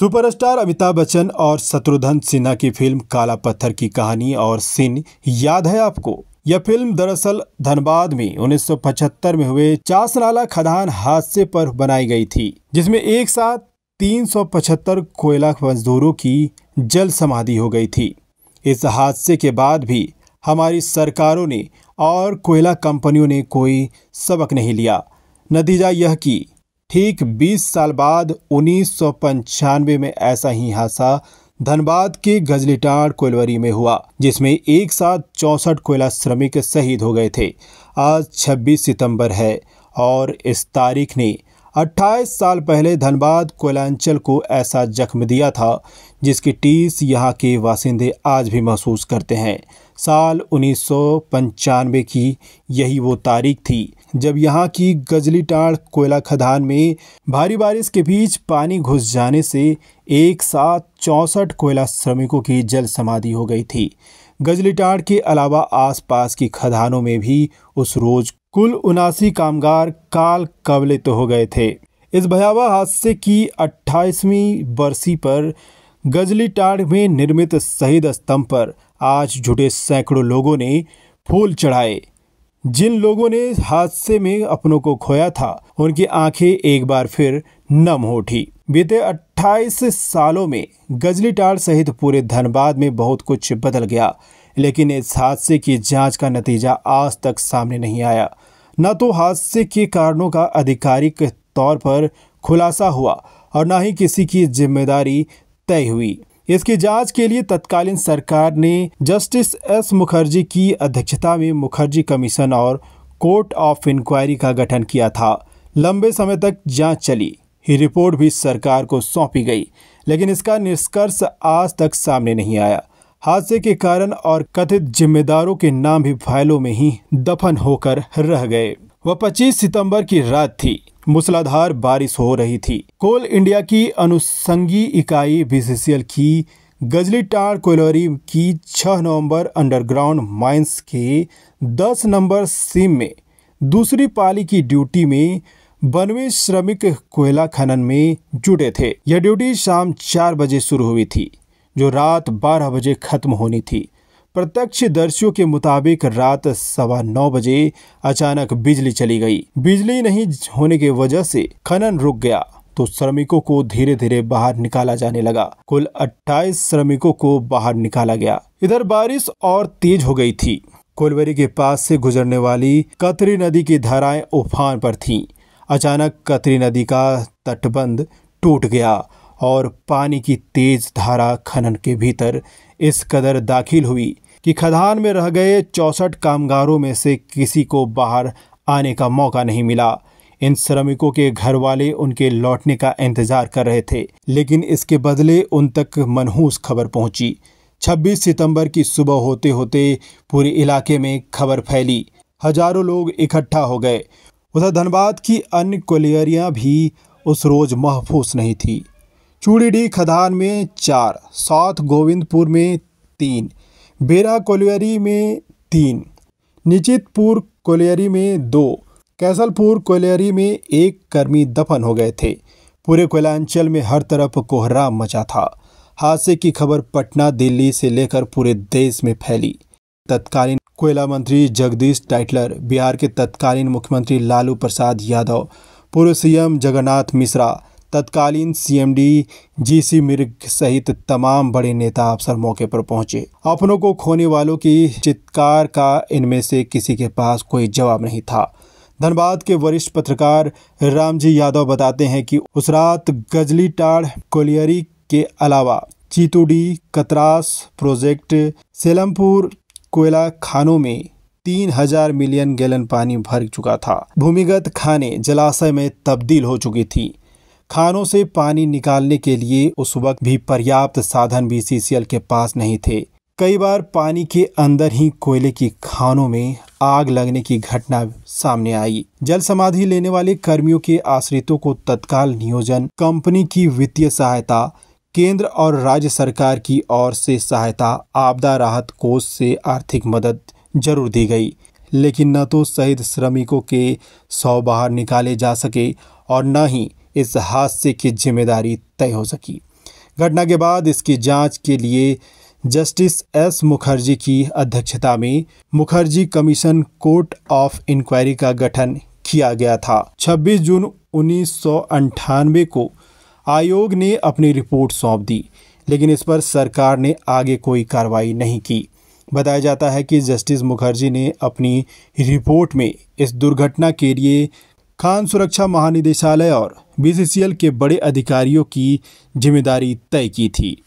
Superstar Amitabh Bachchan और शत्रुघ्न सिन्हा की film काला पत्थर की कहानी और सीन याद है आपको यह फिल्म दरअसल धनबाद में 1975 में हुए चासनाला खदान हादसे पर बनाई गई थी जिसमें एक साथ 375 कोयला मजदूरों की जल समाधि हो गई थी इस हादसे के बाद भी हमारी सरकारों ने और कोयला कंपनियों ने कोई सबक नहीं लिया नतीजा यह कि ठीक 20 साल बाद उन्नीस में ऐसा ही हादसा धनबाद के गजलीटाड़ कोयलवरी में हुआ जिसमें एक साथ चौंसठ कोयला श्रमिक शहीद हो गए थे आज 26 सितंबर है और इस तारीख ने 28 साल पहले धनबाद कोयलांचल को ऐसा जख्म दिया था जिसकी टीस यहाँ के वासिंदे आज भी महसूस करते हैं साल उन्नीस की यही वो तारीख थी जब यहाँ की गजलीटाड़ कोयला खदान में भारी बारिश के बीच पानी घुस जाने से एक साथ चौंसठ कोयला श्रमिकों की जल समाधि हो गई थी गजलीटाड़ के अलावा आसपास की खदानों में भी उस रोज कुल उनासी कामगार काल कवलित तो हो गए थे इस भयावह हादसे की अट्ठाईसवीं बरसी पर गजलीटाड़ में निर्मित शहीद स्तंभ पर आज जुटे सैकड़ों लोगों ने फूल चढ़ाए जिन लोगों ने हादसे में अपनों को खोया था उनकी आंखें एक बार फिर नम हो उठी बीते 28 सालों में टाल सहित पूरे धनबाद में बहुत कुछ बदल गया लेकिन इस हादसे की जांच का नतीजा आज तक सामने नहीं आया न तो हादसे के कारणों का आधिकारिक तौर पर खुलासा हुआ और न ही किसी की जिम्मेदारी तय हुई इसकी जांच के लिए तत्कालीन सरकार ने जस्टिस एस मुखर्जी की अध्यक्षता में मुखर्जी कमीशन और कोर्ट ऑफ इंक्वायरी का गठन किया था लंबे समय तक जांच चली ही रिपोर्ट भी सरकार को सौंपी गई लेकिन इसका निष्कर्ष आज तक सामने नहीं आया हादसे के कारण और कथित जिम्मेदारों के नाम भी फाइलों में ही दफन होकर रह गए वह 25 सितंबर की रात थी मूसलाधार बारिश हो रही थी कोल इंडिया की अनुसंगी इकाई बीसीसीएल की गजली टार कोलोरी की 6 नवंबर अंडरग्राउंड माइंस के 10 नंबर सीम में दूसरी पाली की ड्यूटी में बनवे श्रमिक कोयला खनन में जुटे थे यह ड्यूटी शाम चार बजे शुरू हुई थी जो रात बारह बजे खत्म होनी थी प्रत्यक्ष दर्शियों के मुताबिक रात सवा नौ बजे अचानक बिजली चली गई बिजली नहीं होने की वजह से खनन रुक गया तो श्रमिकों को धीरे धीरे बाहर निकाला जाने लगा कुल 28 श्रमिकों को बाहर निकाला गया इधर बारिश और तेज हो गई थी कोलवेरी के पास से गुजरने वाली कतरी नदी की धाराएं उफान पर थीं। अचानक कतरी नदी का तटबंध टूट गया और पानी की तेज धारा खनन के भीतर इस कदर दाखिल हुई कि खदान में रह गए चौसठ कामगारों में से किसी को बाहर आने का मौका नहीं मिला इन श्रमिकों के घर वाले उनके लौटने का इंतजार कर रहे थे लेकिन इसके बदले उन तक मनहूस खबर पहुंची 26 सितंबर की सुबह होते होते पूरे इलाके में खबर फैली हजारों लोग इकट्ठा हो गए उधर धनबाद की अन्य कोलियरियाँ भी उस रोज़ महफूस नहीं थी चूड़ीडी खदान में चार साउथ गोविंदपुर में तीन बेरा कोलियरी में तीन निचितपुर कोलियरी में दो कैसलपुर कोलियरी में एक कर्मी दफन हो गए थे पूरे कोयलांचल में हर तरफ कोहरा मचा था हादसे की खबर पटना दिल्ली से लेकर पूरे देश में फैली तत्कालीन कोयला मंत्री जगदीश टाइटलर बिहार के तत्कालीन मुख्यमंत्री लालू प्रसाद यादव पूर्व सीएम जगन्नाथ मिश्रा तत्कालीन सीएमडी जीसी मिर्ग सहित तमाम बड़े नेता अफसर मौके पर पहुंचे अपनों को खोने वालों की चित्कार का इनमें से किसी के पास कोई जवाब नहीं था धनबाद के वरिष्ठ पत्रकार रामजी यादव बताते हैं कि उस रात गजली टाड़ कोलियरी के अलावा चीतूडी कतरास प्रोजेक्ट सेलमपुर कोयला खानों में तीन हजार मिलियन गैलन पानी भर चुका था भूमिगत खाने जलाशय में तब्दील हो चुकी थी खानों से पानी निकालने के लिए उस वक्त भी पर्याप्त साधन बीसीसीएल के पास नहीं थे कई बार पानी के अंदर ही कोयले की खानों में आग लगने की घटना सामने आई जल समाधि लेने वाले कर्मियों के आश्रितों को तत्काल नियोजन कंपनी की वित्तीय सहायता केंद्र और राज्य सरकार की ओर से सहायता आपदा राहत कोष से आर्थिक मदद जरूर दी गई लेकिन न तो शहीद श्रमिकों के सौ बाहर निकाले जा सके और न ही इस हादसे की जिम्मेदारी तय हो सकी घटना के बाद इसकी जांच के लिए जस्टिस एस मुखर्जी की अध्यक्षता में Mukherjee commission court of inquiry का गठन किया गया था 26 जून उन्नीस को आयोग ने अपनी रिपोर्ट सौंप दी लेकिन इस पर सरकार ने आगे कोई कार्रवाई नहीं की बताया जाता है कि जस्टिस मुखर्जी ने अपनी रिपोर्ट में इस दुर्घटना के लिए खान सुरक्षा महानिदेशालय और बीसीसीएल के बड़े अधिकारियों की जिम्मेदारी तय की थी